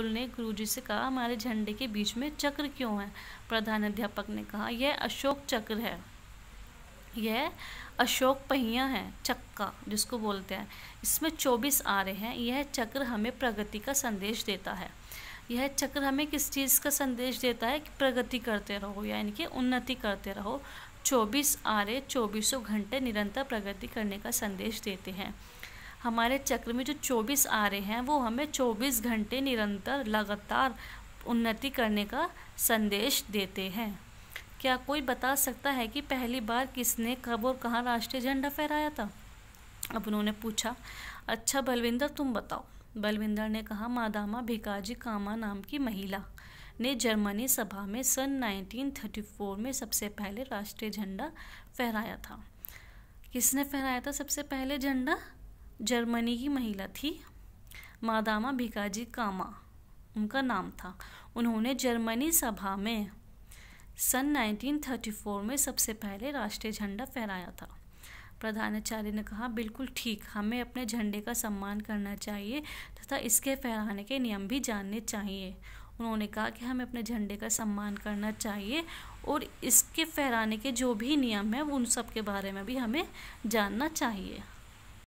गुरुकुल ने गुरुजी से कहा हमारे झंडे के बीच में चक्र क्यों है प्रधान अध्यापक ने कहा यह अशोक चक्र है यह अशोक पहिया है चक्का जिसको बोलते हैं इसमें चौबीस रहे हैं यह चक्र हमें प्रगति का संदेश देता है यह चक्र हमें किस चीज़ का संदेश देता है कि प्रगति करते रहो यानी कि उन्नति करते रहो चौबीस आरे चौबीसों घंटे निरंतर प्रगति करने का संदेश देते हैं हमारे चक्र में जो चौबीस आ रहे हैं वो हमें चौबीस घंटे निरंतर लगातार उन्नति करने का संदेश देते हैं क्या कोई बता सकता है कि पहली बार किसने कब और कहाँ राष्ट्रीय झंडा फहराया था अब उन्होंने पूछा अच्छा बलविंदर तुम बताओ बलविंदर ने कहा मादामा भिकाजी कामा नाम की महिला ने जर्मनी सभा में सन 1934 में सबसे पहले राष्ट्रीय झंडा फहराया था किसने फहराया था सबसे पहले झंडा जर्मनी की महिला थी मादामा भिकाजी कामा उनका नाम था उन्होंने जर्मनी सभा में सन 1934 में सबसे पहले राष्ट्रीय झंडा फहराया था प्रधानाचार्य ने कहा बिल्कुल ठीक हमें अपने झंडे का सम्मान करना चाहिए तथा इसके फहराने के नियम भी जानने चाहिए उन्होंने कहा कि हमें अपने झंडे का सम्मान करना चाहिए और इसके फहराने के जो भी नियम हैं उन सब के बारे में भी हमें जानना चाहिए